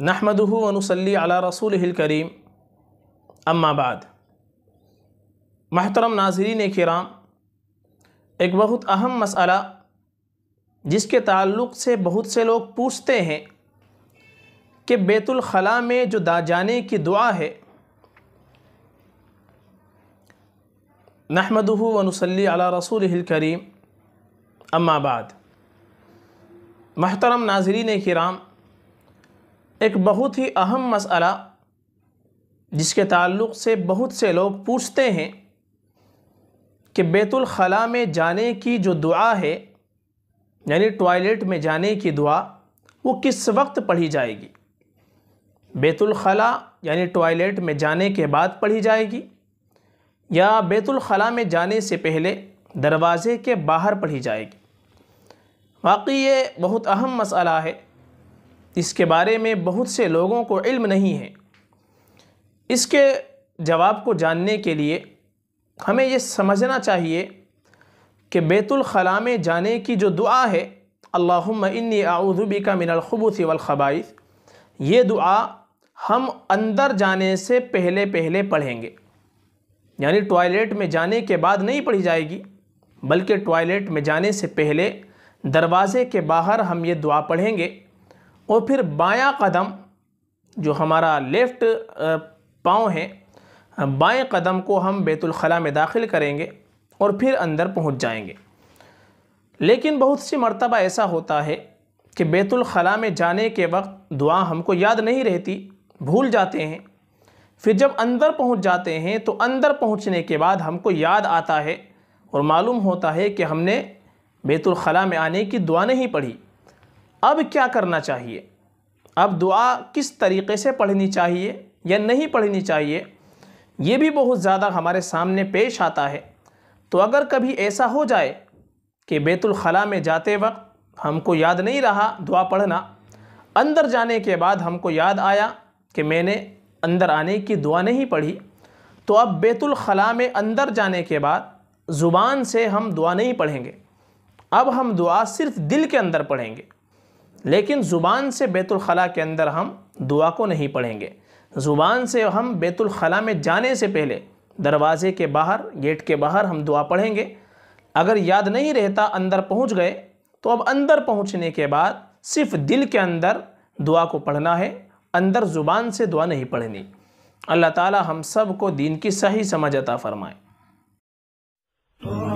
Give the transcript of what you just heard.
नहमदहू वनसली अला रसूल करीम अम्माबाद महतरम नाजरीन कराम एक बहुत अहम मसला जिसके ताल्लुक़ से बहुत से लोग पूछते हैं कि बैतुलखला में जो दा जाने की दुआ है नहमदहू वनसली अला रसूल करीम अम्माबाद महतरम नाजरीन कराम एक बहुत ही अहम मसला जिसके ताल्लुक़ से बहुत से लोग पूछते हैं कि बैतुलखला में जाने की जो दुआ है यानी टॉयलेट में जाने की दुआ वो किस वक्त पढ़ी जाएगी बैतुलखला यानी टॉयलेट में जाने के बाद पढ़ी जाएगी या बैतुलखला में जाने से पहले दरवाज़े के बाहर पढ़ी जाएगी वाकई ये बहुत अहम मसला है इसके बारे में बहुत से लोगों को इल्म नहीं है इसके जवाब को जानने के लिए हमें ये समझना चाहिए कि बैतुलखला में जाने की जो दुआ है अल्लाहुम्मा इन्नी का मिनलखबूस वलखबाइस ये दुआ हम अंदर जाने से पहले पहले पढ़ेंगे यानी टॉयलेट में जाने के बाद नहीं पढ़ी जाएगी बल्कि टॉयलेट में जाने से पहले दरवाज़े के बाहर हम ये दुआ पढ़ेंगे और फिर बायां कदम जो हमारा लेफ़्ट पाँव है बाएं कदम को हम बैतुलखला में दाखिल करेंगे और फिर अंदर पहुंच जाएंगे लेकिन बहुत सी मर्तबा ऐसा होता है कि बैतुलखला में जाने के वक्त दुआ हमको याद नहीं रहती भूल जाते हैं फिर जब अंदर पहुंच जाते हैं तो अंदर पहुंचने के बाद हमको याद आता है और मालूम होता है कि हमने बैतुलखला में आने की दुआ नहीं पढ़ी अब क्या करना चाहिए अब दुआ किस तरीके से पढ़नी चाहिए या नहीं पढ़नी चाहिए ये भी बहुत ज़्यादा हमारे सामने पेश आता है तो अगर कभी ऐसा हो जाए कि बैतुलखला में जाते वक्त हमको याद नहीं रहा दुआ पढ़ना अंदर जाने के बाद हमको याद आया कि मैंने अंदर आने की दुआ नहीं पढ़ी तो अब बैतुलखला में अंदर जाने के बाद ज़ुबान से हम दुआ नहीं पढ़ेंगे अब हम दुआ सिर्फ़ दिल के अंदर पढ़ेंगे लेकिन ज़ुबान से बैतुलखला के अंदर हम दुआ को नहीं पढ़ेंगे ज़ुबान से हम बैतुलखला में जाने से पहले दरवाज़े के बाहर गेट के बाहर हम दुआ पढ़ेंगे अगर याद नहीं रहता अंदर पहुंच गए तो अब अंदर पहुंचने के बाद सिर्फ दिल के अंदर दुआ को पढ़ना है अंदर ज़ुबान से दुआ नहीं पढ़नी अल्लाह ताला हम सब को दीन की सही समझ अता फरमाए